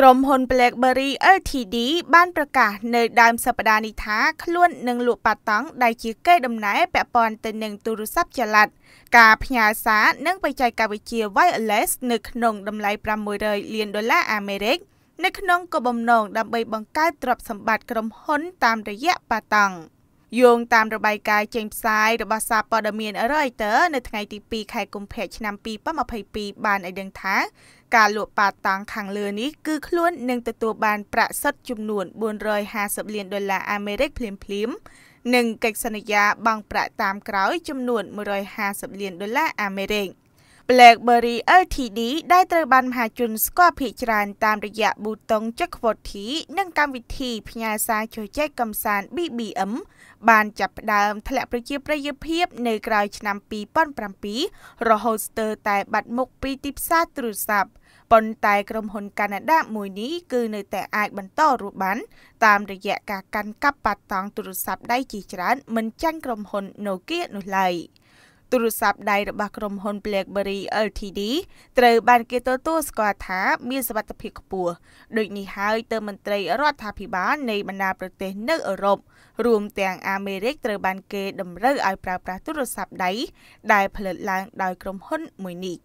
ក្រុមហ៊ុន BlackBerry Ltd បានប្រកាសនៅដើមសប្តាហ៍នេះថាខ្លួននឹងលក់ប៉ាតង់ដែលជាកេរដំណែលពាក់ព័ន្ធទៅនឹងទូរស័ព្ទចល័តការផ្ញើសារនិងបច្ចេកវិទ្យា wireless នៅក្នុងតម្លៃ600លានដុល្លារអាមេរិកនៅក្នុងគោលបំណងដើម្បីបង្កើតទ្រព្យសម្បត្តិក្រុមហ៊ុនតាមរយៈប៉ាតង់។យោងតាមរបាយការណ៍ចេញផ្សាយរបស់សារព័ត៌មាន Reuters នៅថ្ងៃទី2ខែកុម្ភៈឆ្នាំ2022បានឲ្យដឹងថាការលក់ប៉ាតង់ខាងលើនេះគឺខ្លួននឹងទទួលបានប្រាក់សុទ្ធចំនួន450លានដុល្លារអាមេរិកភ្លាមៗនិងកិច្ចសន្យាបង់ប្រាក់តាមក្រោយចំនួន150លានដុល្លារអាមេរិក។ BlackBerry LTD ដែលត្រូវបានមហាជនស្គាល់ភាគច្រើនតាមរយៈប៊ូតុងចុច Quoty និងកម្មវិធីផ្ញើសារជជែកកំសាន្ត BBM បានចាប់ផ្ដើមធ្លាក់ប្រជាប្រិយភាពនៅក្រោយឆ្នាំ2007រហូតស្ទើរតែបាត់មុខពីទីផ្សារទូរស័ព្ទប៉ុន្តែក្រុមហ៊ុនកាណាដាមួយនេះគឺនៅតែអាចបន្តរស់បាន តាមរយៈការកាន់កាប់ប៉ាតង់ទូរស័ព្ទដៃជាច្រើនមិនចាញ់ក្រុមហ៊ុន Nokia នោះឡើយ។ទូរស័ព្ទដៃរបស់ក្រុមហ៊ុន BlackBerry Ltd ត្រូវបានគេទទួលស្គាល់ថាមានសុវត្ថិភាពខ្ពស់ដូចនេះហើយទើបមន្ត្រីរដ្ឋាភិបាលនៃបណ្ដាប្រទេសនៅអឺរ៉ុបរួមទាំងអាមេរិកត្រូវបានគេតម្រូវឲ្យប្រើប្រាស់ទូរស័ព្ទដៃដែលផលិតឡើងដោយក្រុមហ៊ុនមួយនេះ